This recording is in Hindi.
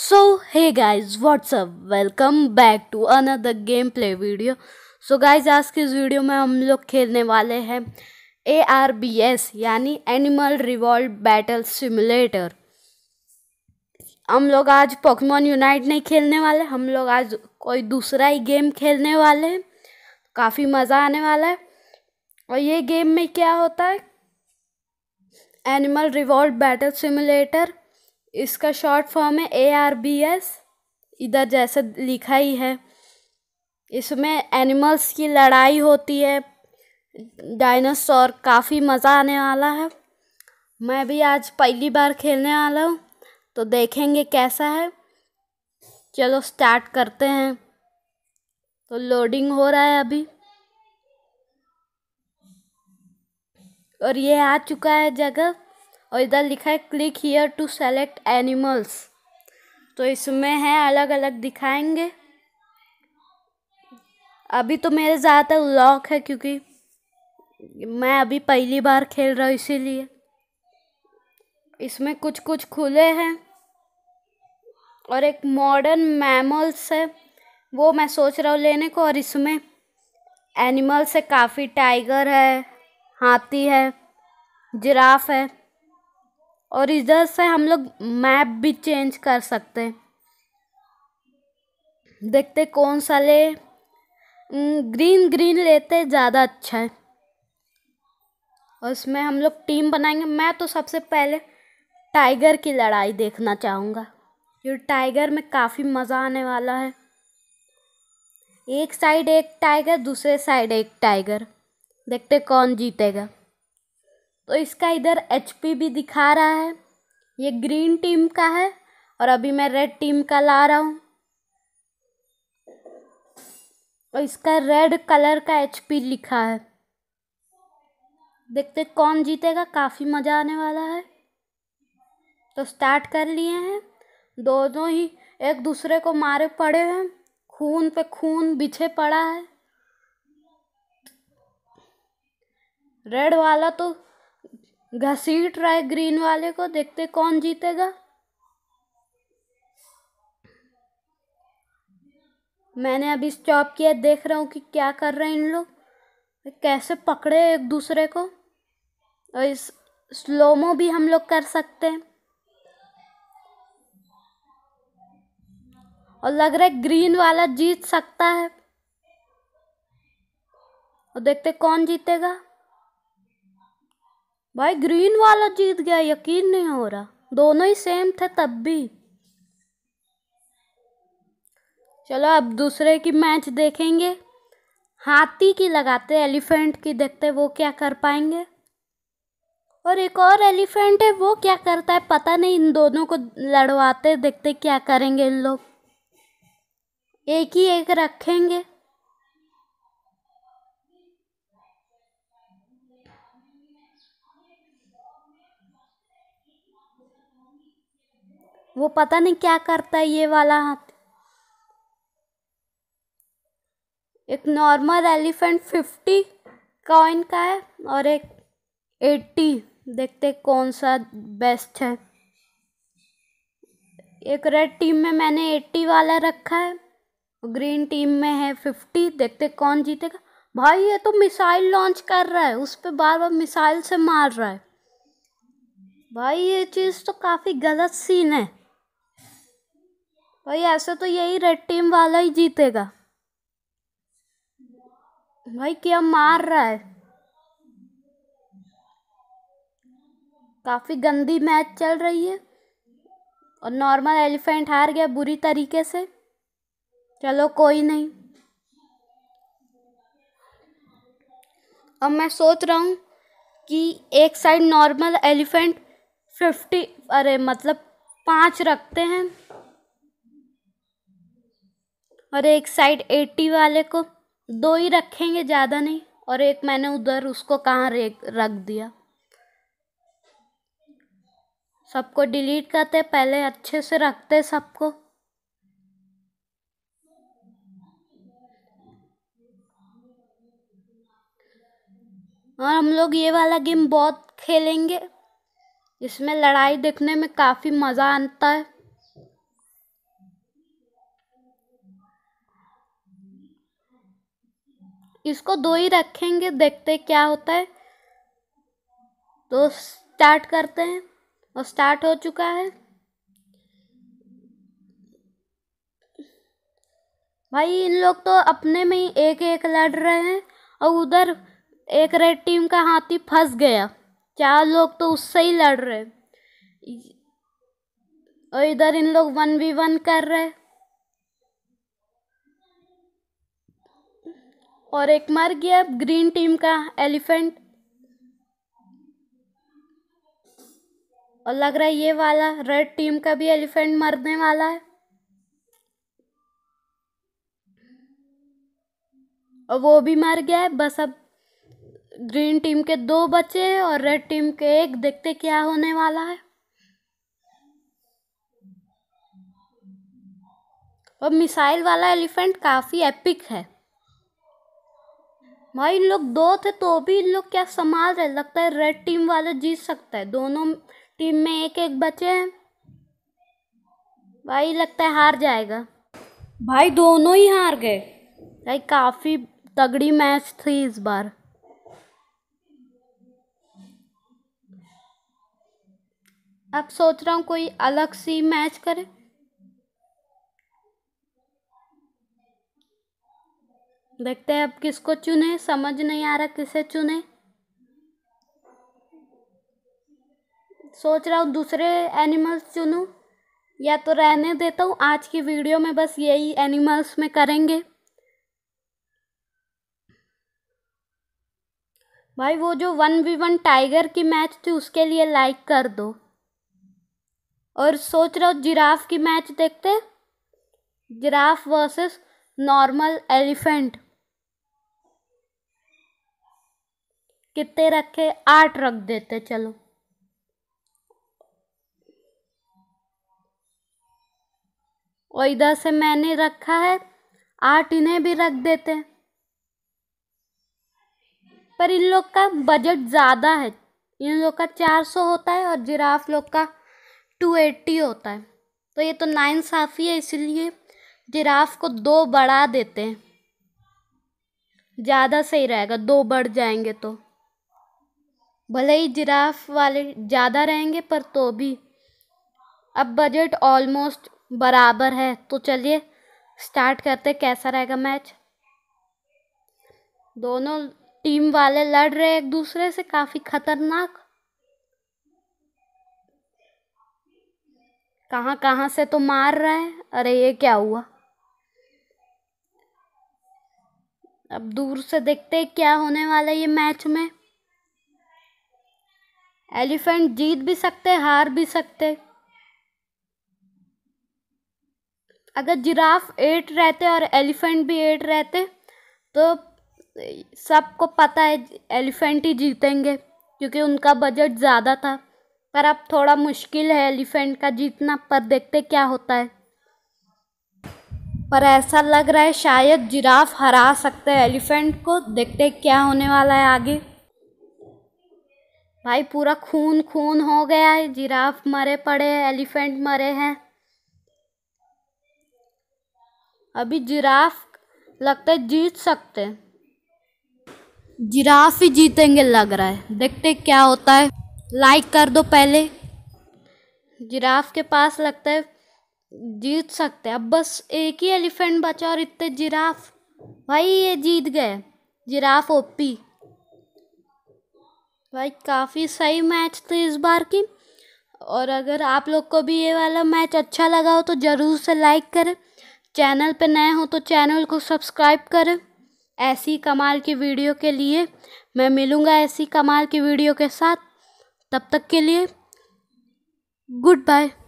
so hi guys what's up welcome back to another game play video so guys आज के इस वीडियो में हम लोग खेलने वाले हैं ए आर बी एस यानी एनिमल रिवॉल्व बैटल सिमुलेटर हम लोग आज पॉकमॉन यूनाइट नहीं खेलने वाले हम लोग आज कोई दूसरा ही गेम खेलने वाले हैं काफ़ी मज़ा आने वाला है और ये गेम में क्या होता है एनिमल रिवॉल्व बैटल सिमुलेटर इसका शॉर्ट फॉर्म है ए आर बी एस इधर जैसा लिखा ही है इसमें एनिमल्स की लड़ाई होती है डायनासोर काफ़ी मज़ा आने वाला है मैं भी आज पहली बार खेलने वाला हूँ तो देखेंगे कैसा है चलो स्टार्ट करते हैं तो लोडिंग हो रहा है अभी और ये आ चुका है जगह और इधर लिखा है click here to select animals तो इसमें है अलग अलग दिखाएंगे अभी तो मेरे ज़्यादातर लॉक है क्योंकि मैं अभी पहली बार खेल रहा हूँ इसीलिए इसमें कुछ कुछ खुले हैं और एक मॉडर्न मैमल्स है वो मैं सोच रहा हूँ लेने को और इसमें एनिमल्स है काफ़ी टाइगर है हाथी है जिराफ है और इधर से हम लोग मैप भी चेंज कर सकते हैं देखते कौन सा ले ग्रीन ग्रीन लेते ज़्यादा अच्छा है और इसमें हम लोग टीम बनाएंगे मैं तो सबसे पहले टाइगर की लड़ाई देखना चाहूँगा क्योंकि टाइगर में काफ़ी मज़ा आने वाला है एक साइड एक टाइगर दूसरे साइड एक टाइगर देखते कौन जीतेगा तो इसका इधर एच भी दिखा रहा है ये ग्रीन टीम का है और अभी मैं रेड टीम का ला रहा हूँ और इसका रेड कलर का एच लिखा है देखते कौन जीतेगा काफ़ी मज़ा आने वाला है तो स्टार्ट कर लिए हैं दोनों ही एक दूसरे को मारे पड़े हैं खून पे खून बिछे पड़ा है रेड वाला तो घसीट रहा है ग्रीन वाले को देखते कौन जीतेगा मैंने अभी स्टॉप किया देख रहा हूँ कि क्या कर रहे हैं इन लोग कैसे पकड़े एक दूसरे को और इस स्लोमो भी हम लोग कर सकते हैं और लग रहा है ग्रीन वाला जीत सकता है और देखते कौन जीतेगा भाई ग्रीन वाला जीत गया यकीन नहीं हो रहा दोनों ही सेम थे तब भी चलो अब दूसरे की मैच देखेंगे हाथी की लगाते एलिफेंट की देखते वो क्या कर पाएंगे और एक और एलिफेंट है वो क्या करता है पता नहीं इन दोनों को लड़वाते देखते क्या करेंगे इन लोग एक ही एक रखेंगे वो पता नहीं क्या करता है ये वाला हाथ एक नॉर्मल एलिफेंट फिफ्टी कॉइन का है और एक एट्टी देखते कौन सा बेस्ट है एक रेड टीम में मैंने एट्टी वाला रखा है ग्रीन टीम में है फिफ्टी देखते कौन जीतेगा भाई ये तो मिसाइल लॉन्च कर रहा है उस पर बार बार मिसाइल से मार रहा है भाई ये चीज़ तो काफ़ी गलत सीन है भाई ऐसे तो यही रेड टीम वाला ही जीतेगा भाई क्या मार रहा है काफ़ी गंदी मैच चल रही है और नॉर्मल एलिफेंट हार गया बुरी तरीके से चलो कोई नहीं अब मैं सोच रहा हूँ कि एक साइड नॉर्मल एलिफेंट फिफ्टी अरे मतलब पाँच रखते हैं और एक साइड एट्टी वाले को दो ही रखेंगे ज़्यादा नहीं और एक मैंने उधर उसको कहाँ रख दिया सबको डिलीट करते पहले अच्छे से रखते सबको और हम लोग ये वाला गेम बहुत खेलेंगे इसमें लड़ाई देखने में काफ़ी मज़ा आता है इसको दो ही रखेंगे देखते क्या होता है तो स्टार्ट करते हैं और स्टार्ट हो चुका है भाई इन लोग तो अपने में ही एक एक लड़ रहे हैं और उधर एक रेड टीम का हाथी फंस गया चार लोग तो उससे ही लड़ रहे और इधर इन लोग वन वी वन कर रहे और एक मर गया ग्रीन टीम का एलिफेंट और लग रहा है ये वाला रेड टीम का भी एलिफेंट मरने वाला है और वो भी मर गया है बस अब ग्रीन टीम के दो बचे और रेड टीम के एक देखते क्या होने वाला है और मिसाइल वाला एलिफेंट काफ़ी एपिक है भाई इन लोग दो थे तो भी इन लोग क्या संभाल रहे लगता है रेड टीम वाले जीत सकता है दोनों टीम में एक एक बचे हैं भाई लगता है हार जाएगा भाई दोनों ही हार गए भाई काफ़ी तगड़ी मैच थी इस बार अब सोच रहा हूँ कोई अलग सी मैच करे देखते हैं अब किसको चुने समझ नहीं आ रहा किसे चुने सोच रहा हूँ दूसरे एनिमल्स चुनूँ या तो रहने देता हूँ आज की वीडियो में बस यही एनिमल्स में करेंगे भाई वो जो वन वी वन टाइगर की मैच थी उसके लिए लाइक कर दो और सोच रहा हूँ जिराफ की मैच देखते जिराफ वर्सेस नॉर्मल एलिफेंट कितने रखे आठ रख देते चलो और इधर से मैंने रखा है आठ इन्हें भी रख देते पर इन लोग का बजट ज़्यादा है इन लोग का चार सौ होता है और जिराफ लोग का टू एट्टी होता है तो ये तो नाइन साफ़ी है इसीलिए जिराफ को दो बढ़ा देते हैं ज़्यादा सही रहेगा दो बढ़ जाएंगे तो भले ही जिराफ वाले ज़्यादा रहेंगे पर तो भी अब बजट ऑलमोस्ट बराबर है तो चलिए स्टार्ट करते कैसा रहेगा मैच दोनों टीम वाले लड़ रहे एक दूसरे से काफ़ी खतरनाक कहाँ कहाँ से तो मार रहे हैं अरे ये क्या हुआ अब दूर से देखते हैं क्या होने वाला है ये मैच में एलिफेंट जीत भी सकते हार भी सकते अगर जिराफ एट रहते और एलिफेंट भी एट रहते तो सबको पता है एलिफेंट ही जीतेंगे क्योंकि उनका बजट ज़्यादा था पर अब थोड़ा मुश्किल है एलिफेंट का जीतना पर देखते क्या होता है पर ऐसा लग रहा है शायद जिराफ हरा सकते हैं एलिफेंट को देखते क्या होने वाला है आगे भाई पूरा खून खून हो गया है जिराफ मरे पड़े हैं एलिफेंट मरे हैं अभी जिराफ लगता है जीत सकते जिराफ ही जीतेंगे लग रहा है देखते क्या होता है लाइक कर दो पहले जिराफ के पास लगता है जीत सकते अब बस एक ही एलिफेंट बचा और इतने जिराफ भाई ये जीत गए जिराफ ओपी भाई काफ़ी सही मैच थी इस बार की और अगर आप लोग को भी ये वाला मैच अच्छा लगा हो तो ज़रूर से लाइक करें चैनल पर नए हो तो चैनल को सब्सक्राइब करें ऐसी कमाल की वीडियो के लिए मैं मिलूँगा ऐसी कमाल की वीडियो के साथ तब तक के लिए गुड बाय